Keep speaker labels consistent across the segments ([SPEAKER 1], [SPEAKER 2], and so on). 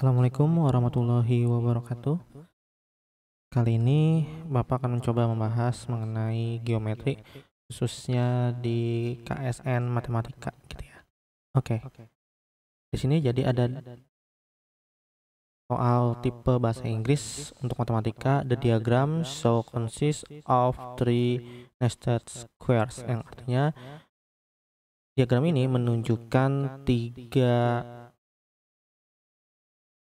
[SPEAKER 1] Assalamualaikum warahmatullahi wabarakatuh. Kali ini Bapak akan mencoba membahas mengenai geometri khususnya di KSN matematika gitu ya. Oke. Okay. Di sini jadi ada soal tipe bahasa Inggris untuk matematika the diagram so consists of three nested squares yang artinya diagram ini menunjukkan tiga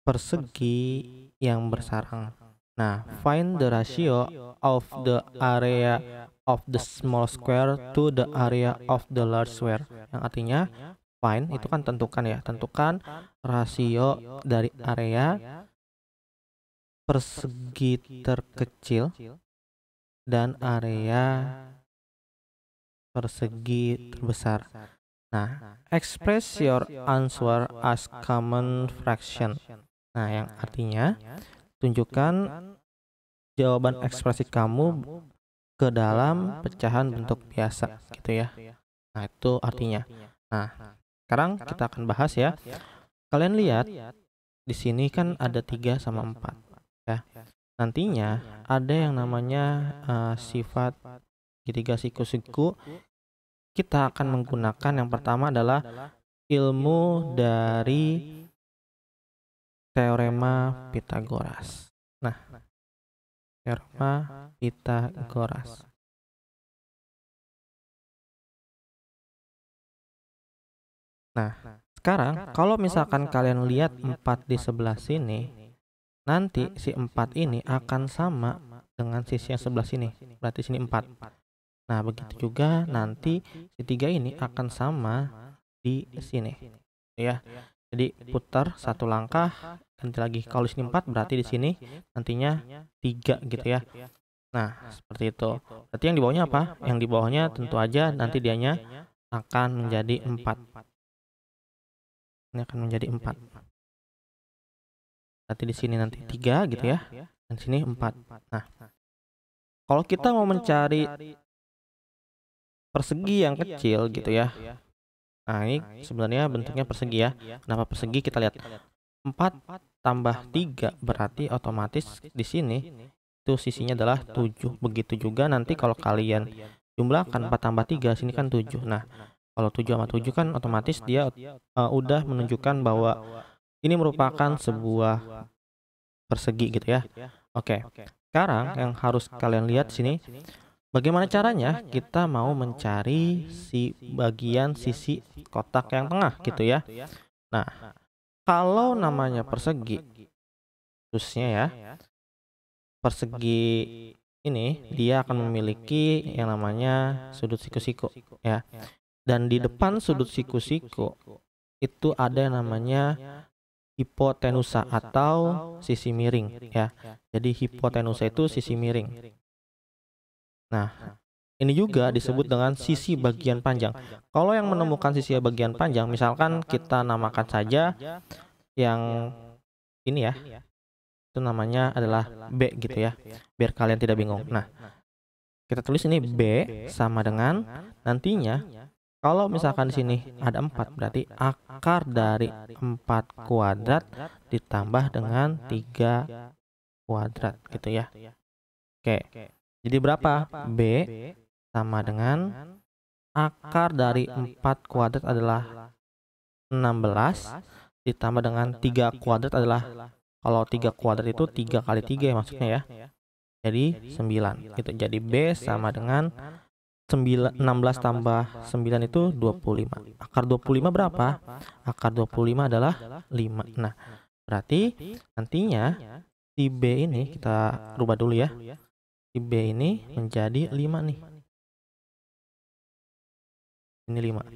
[SPEAKER 1] persegi yang bersarang. Nah, find the ratio of the area of the small square to the area of the large square. Yang artinya find itu kan tentukan ya, tentukan rasio dari area persegi terkecil dan area persegi terbesar. Nah, express your answer as common fraction. Nah, yang nah, artinya tunjukkan jawaban ekspresi kamu ke dalam pecahan bentuk biasa gitu ya. gitu ya. Nah, itu artinya. Nah, nah sekarang kita akan bahas ya. ya. Kalian lihat di sini kan, kan ada tiga sama empat ya. ya. Nantinya ada yang namanya uh, sifat segitiga siku-siku. Kita akan menggunakan yang pertama adalah ilmu dari teorema Pitagoras. Nah, teorema Pitagoras. Nah, sekarang kalau misalkan kalian lihat 4 di sebelah sini, nanti si 4 ini akan sama dengan sisi yang sebelah sini. Berarti sini 4. Nah, begitu juga nanti si 3 ini akan sama di sini. Ya. Jadi putar satu langkah, ganti lagi. Kalau sini 4 berarti di sini nantinya tiga gitu ya. Nah, seperti itu. Berarti yang di bawahnya apa? Yang di bawahnya tentu aja nanti dianya akan menjadi empat Ini akan menjadi empat Berarti di sini nanti tiga gitu ya. Dan sini 4. Nah, kalau kita mau mencari persegi yang kecil gitu ya naik sebenarnya bentuknya persegi ya. Kenapa persegi? Kita lihat. 4 tambah 3 berarti otomatis di sini itu sisinya adalah 7. Begitu juga nanti kalau kalian jumlahkan 4 tambah 3, sini kan 7. Nah, kalau 7 sama 7 kan otomatis dia uh, udah menunjukkan bahwa ini merupakan sebuah persegi gitu ya. Oke. Okay. Sekarang yang harus kalian lihat sini Bagaimana caranya kita mau mencari si bagian sisi kotak yang tengah gitu ya. Nah, kalau namanya persegi, khususnya ya, persegi ini dia akan memiliki yang namanya sudut siku-siku ya. Dan di depan sudut siku-siku itu ada yang namanya hipotenusa atau sisi miring ya. Jadi hipotenusa itu sisi miring. Nah, nah, ini juga disebut dengan sisi bagian panjang. Kalau yang menemukan sisi bagian panjang, misalkan kita namakan saja yang ya, ini ya, itu namanya adalah B gitu, gitu ya, ya, biar kalian tidak bingung. Nah, kita nah, tulis ini B sama dengan nantinya kalau misalkan di sini ada 4, berarti akar dari 4 kuadrat ditambah dengan 3 kuadrat gitu ya. Oke. Gitu ya. Jadi berapa? B sama dengan akar dari 4 kuadrat adalah 16 ditambah dengan 3 kuadrat adalah kalau 3 kuadrat itu 3 kali 3 ya maksudnya ya. ya. Jadi 9. Gitu. Jadi B sama dengan 9, 16 tambah 9 itu 25. Akar 25 berapa? Akar 25 adalah 5. Nah, berarti nantinya si B ini kita rubah dulu ya. ya si B ini menjadi 5 nih. Ini 5.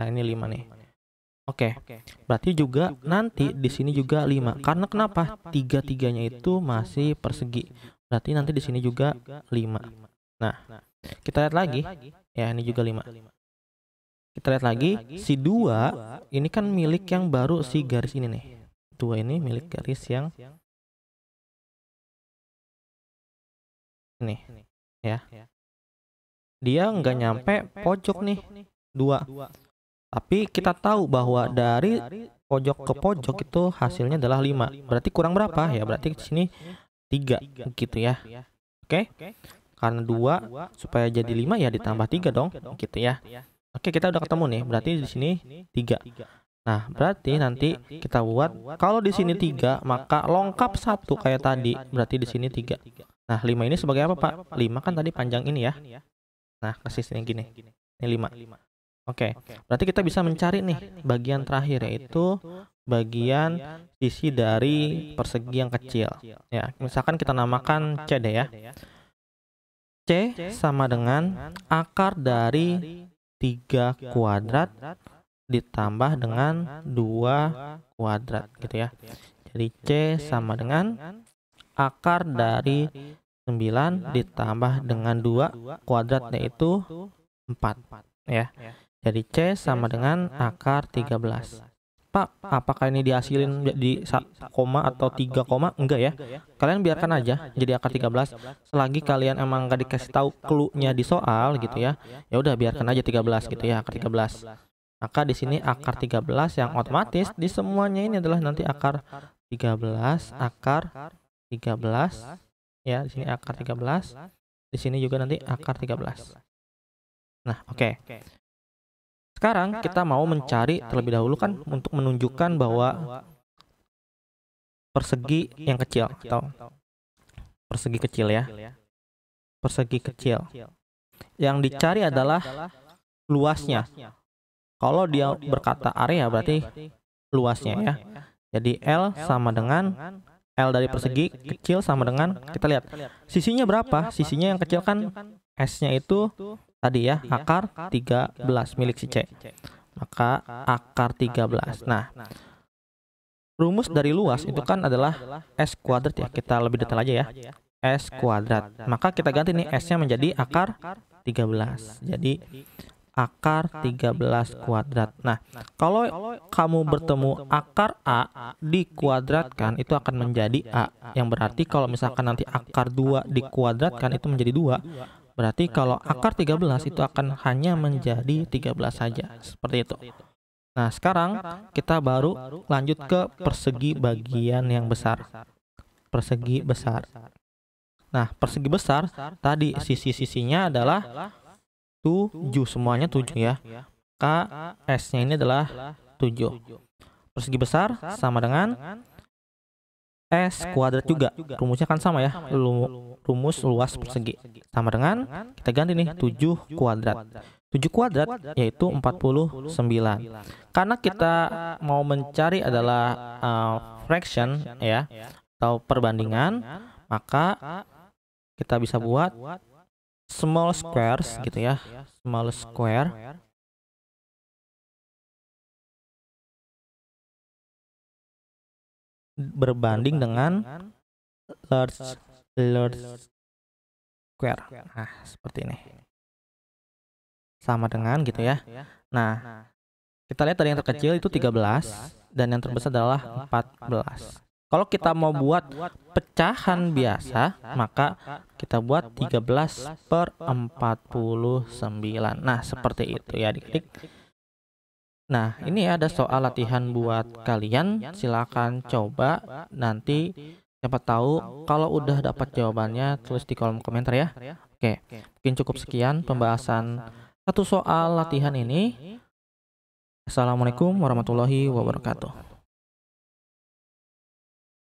[SPEAKER 1] Nah, ini 5 nih. Oke. Okay. Berarti juga nanti di sini juga 5. Karena kenapa? Tiga-tiganya itu masih persegi. Berarti nanti di sini juga 5. Nah, nah kita lihat lagi. Ya, ini juga 5. Kita lihat lagi, si 2 kan ini kan milik yang baru si garis ini nih. 2 iya. ini milik garis yang nih ya, ya. dia nggak nyampe pojok nih dua tapi kita tahu bahwa dari pojok ke pojok itu hasilnya adalah lima. berarti kurang berapa ya berarti ya? di sini tiga gitu, gitu ya. ya oke karena dua supaya jadi lima ya ditambah tiga dong gitu, gitu ya oke kita udah ketemu nih berarti di sini tiga. Nah, nah, berarti nanti kita buat kalau di sini tiga maka lengkap satu kayak tadi, berarti di sini tiga. Nah, 5 ini sebagai apa, Pak? 5 kan tadi kan ya. panjang ini ya. Nah, kasih sini gini. Ini 5. Oke. Berarti kita bisa mencari nih bagian terakhir yaitu bagian sisi dari persegi yang kecil. Ya, ya, misalkan kita namakan C deh ya. C ya. sama dengan akar dari 3 kuadrat ditambah dengan 2 gitu kuadrat gitu ya. Jadi C sama dengan akar dari 9 ditambah dengan 2 kuadrat yaitu 4 ya. Jadi C sama dengan akar 13. Pak, apakah ini dihasilin di koma atau tiga koma? Enggak ya. Kalian biarkan aja jadi akar 13. Selagi kalian emang gak dikasih tahu clue di soal gitu ya. Ya udah biarkan aja 13 gitu ya, akar 13. Maka di sini akar 13 yang otomatis di semuanya ini adalah nanti akar 13 akar 13 ya di sini ya, akar 13 di sini juga nanti akar 13 nah, nah oke okay. sekarang kita mau mencari kan terlebih dahulu kan untuk menunjukkan bahwa persegi yang kecil atau persegi kecil ya, ya. persegi kecil yang dicari adalah luasnya kalau dia berkata area ya berarti luasnya ya jadi L sama dengan L dari persegi kecil sama dengan kita lihat sisinya berapa sisinya yang kecil kan S-nya itu tadi ya, ya akar 13 milik si C maka akar 13 nah, nah rumus dari luas itu kan adalah S kuadrat ya kita ya. Ya. lebih detail aja ya S kuadrat maka kita ganti nih S-nya menjadi akar 13 jadi akar 13 kuadrat. Nah, kalau nah, kamu bertemu akar A dikuadratkan itu akan menjadi A. Yang berarti kalau misalkan nanti akar 2 dikuadratkan itu menjadi 2. Berarti kalau akar 13 itu akan hanya menjadi 13 saja. Seperti itu. Nah, nah, sekarang kita baru lanjut ke persegi bagian yang besar. Persegi besar. Nah, persegi besar tadi sisi-sisinya adalah 7 semuanya 7 ya. ya. K S-nya ini adalah 7. Persegi besar sama dengan S kuadrat juga. Rumusnya kan sama ya. ya. Rumus luas persegi. Sama dengan kita ganti nih 7 kuadrat. 7 kuadrat yaitu empat puluh sembilan Karena kita mau mencari adalah uh, uh fraction ya, ya atau perbandingan, maka kita bisa buat small squares gitu ya, gitu ya. small square berbanding dengan large large square nah seperti ini sama dengan gitu ya nah, gitu ya. nah, nah kita lihat tadi yang terkecil itu 13 dan yang terbesar adalah 14 kalau kita mau buat pecahan biasa, maka kita buat 13 per 49. Nah, nah, seperti itu ya, ya adik nah, nah, ini ada soal latihan buat kalian. Silakan coba nanti siapa tahu kalau udah dapat jawabannya tulis di kolom komentar ya. ya. Oke, mungkin cukup sekian pembahasan satu soal latihan ini. Assalamualaikum warahmatullahi wabarakatuh.